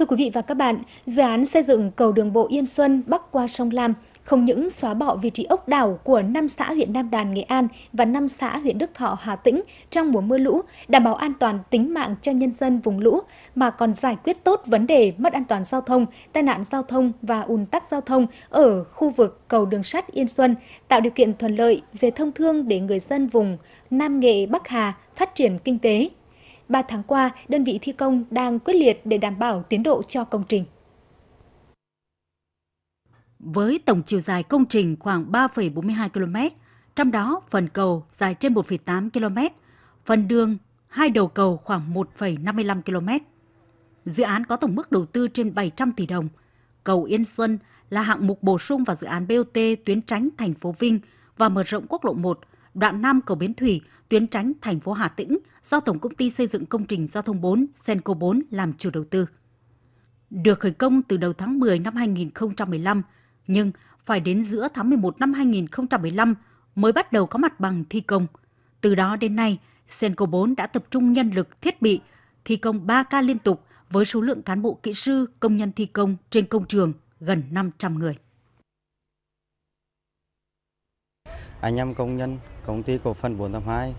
Thưa quý vị và các bạn, dự án xây dựng cầu đường bộ Yên Xuân bắc qua sông Lam không những xóa bỏ vị trí ốc đảo của 5 xã huyện Nam Đàn, Nghệ An và 5 xã huyện Đức Thọ, Hà Tĩnh trong mùa mưa lũ, đảm bảo an toàn tính mạng cho nhân dân vùng lũ, mà còn giải quyết tốt vấn đề mất an toàn giao thông, tai nạn giao thông và ùn tắc giao thông ở khu vực cầu đường sắt Yên Xuân, tạo điều kiện thuận lợi về thông thương để người dân vùng Nam Nghệ, Bắc Hà phát triển kinh tế, 3 tháng qua, đơn vị thi công đang quyết liệt để đảm bảo tiến độ cho công trình. Với tổng chiều dài công trình khoảng 3,42 km, trong đó phần cầu dài trên 1,8 km, phần đường hai đầu cầu khoảng 1,55 km. Dự án có tổng mức đầu tư trên 700 tỷ đồng. Cầu Yên Xuân là hạng mục bổ sung vào dự án BOT tuyến tránh thành phố Vinh và mở rộng quốc lộ 1, đoạn Nam cầu Bến Thủy, tuyến tránh thành phố Hà Tĩnh do Tổng công ty xây dựng công trình giao thông 4 Senco 4 làm chủ đầu tư. Được khởi công từ đầu tháng 10 năm 2015, nhưng phải đến giữa tháng 11 năm 2015 mới bắt đầu có mặt bằng thi công. Từ đó đến nay, Senco 4 đã tập trung nhân lực, thiết bị, thi công 3 ca liên tục với số lượng cán bộ kỹ sư, công nhân thi công trên công trường gần 500 người. Anh em công nhân, công ty cổ phần 482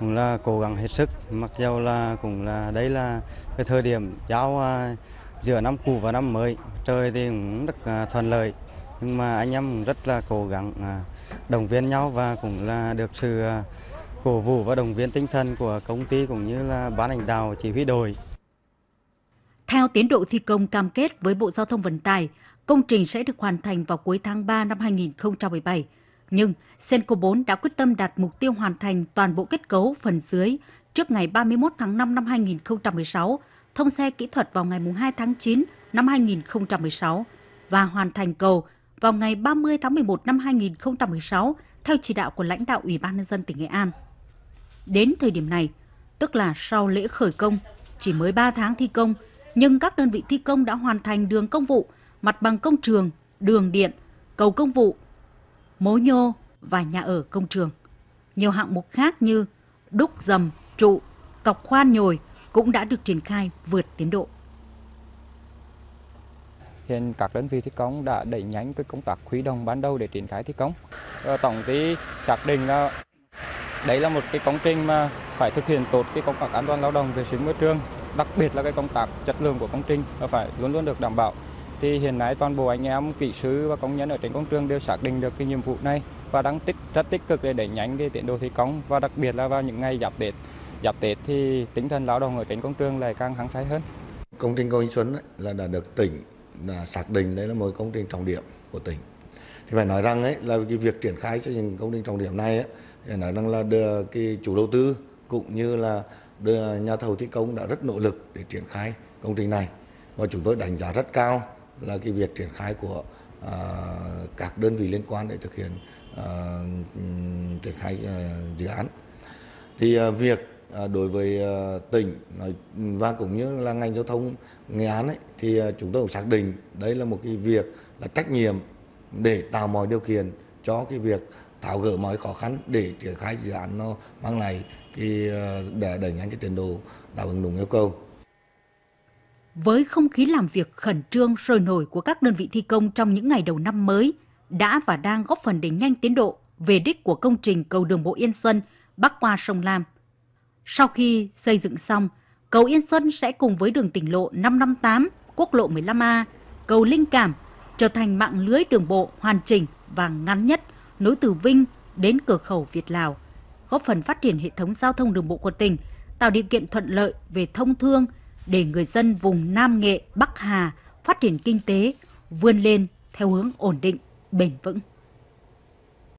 cũng là cố gắng hết sức mặc dù là cũng là đây là cái thời điểm giao à, giữa năm cũ và năm mới trời thì cũng rất à, thuận lợi nhưng mà anh em rất là cố gắng à, đồng viên nhau và cũng là được sự cổ vũ và đồng viên tinh thần của công ty cũng như là ban lãnh đạo chỉ huy đội. Theo tiến độ thi công cam kết với Bộ Giao thông Vận tải, công trình sẽ được hoàn thành vào cuối tháng 3 năm 2017. Nhưng Senco 4 đã quyết tâm đạt mục tiêu hoàn thành toàn bộ kết cấu phần dưới trước ngày 31 tháng 5 năm 2016, thông xe kỹ thuật vào ngày 2 tháng 9 năm 2016 và hoàn thành cầu vào ngày 30 tháng 11 năm 2016 theo chỉ đạo của lãnh đạo Ủy ban Nhân dân tỉnh Nghệ An. Đến thời điểm này, tức là sau lễ khởi công, chỉ mới 3 tháng thi công, nhưng các đơn vị thi công đã hoàn thành đường công vụ, mặt bằng công trường, đường điện, cầu công vụ, mố nhô và nhà ở công trường. Nhiều hạng mục khác như đúc dầm, trụ, cọc khoan nhồi cũng đã được triển khai vượt tiến độ. Hiện các đơn vị thi công đã đẩy nhanh cái công tác khuy động ban đầu để triển khai thi công. Tổng ty xác định là đấy là một cái công trình mà phải thực hiện tốt cái công tác an toàn lao động vệ sinh môi trường, đặc biệt là cái công tác chất lượng của công trình phải luôn luôn được đảm bảo thì hiện nay toàn bộ anh em kỹ sư và công nhân ở trên công trường đều xác định được cái nhiệm vụ này và đang tích rất tích cực để đẩy nhanh cái tiến độ thi công và đặc biệt là vào những ngày giáp Tết. Giáp Tết thì tinh thần lao động ở trên công trường lại càng hăng say hơn. Công trình cầu Anh Xuân ấy, là đã được tỉnh là xác định đấy là một công trình trọng điểm của tỉnh. Thì phải nói rằng ấy là cái việc triển khai xây dựng công trình trọng điểm này ấy, thì nói rằng là đưa cái chủ đầu tư cũng như là nhà thầu thi công đã rất nỗ lực để triển khai công trình này và chúng tôi đánh giá rất cao là cái việc triển khai của à, các đơn vị liên quan để thực hiện à, triển khai à, dự án thì à, việc à, đối với à, tỉnh và cũng như là ngành giao thông Nghệ An ấy, thì à, chúng tôi cũng xác định đây là một cái việc là trách nhiệm để tạo mọi điều kiện cho cái việc tháo gỡ mọi khó khăn để triển khai dự án nó mang lại cái à, đẩy nhanh cái tiến độ đáp ứng đúng yêu cầu với không khí làm việc khẩn trương sôi nổi của các đơn vị thi công trong những ngày đầu năm mới đã và đang góp phần đẩy nhanh tiến độ về đích của công trình cầu đường bộ Yên Xuân bắc qua sông Lam. Sau khi xây dựng xong, cầu Yên Xuân sẽ cùng với đường tỉnh lộ 558, quốc lộ 15A, cầu Linh Cảm trở thành mạng lưới đường bộ hoàn chỉnh và ngắn nhất nối từ Vinh đến cửa khẩu Việt Lào, góp phần phát triển hệ thống giao thông đường bộ của tỉnh, tạo điều kiện thuận lợi về thông thương, để người dân vùng Nam Nghệ, Bắc Hà phát triển kinh tế, vươn lên theo hướng ổn định, bền vững.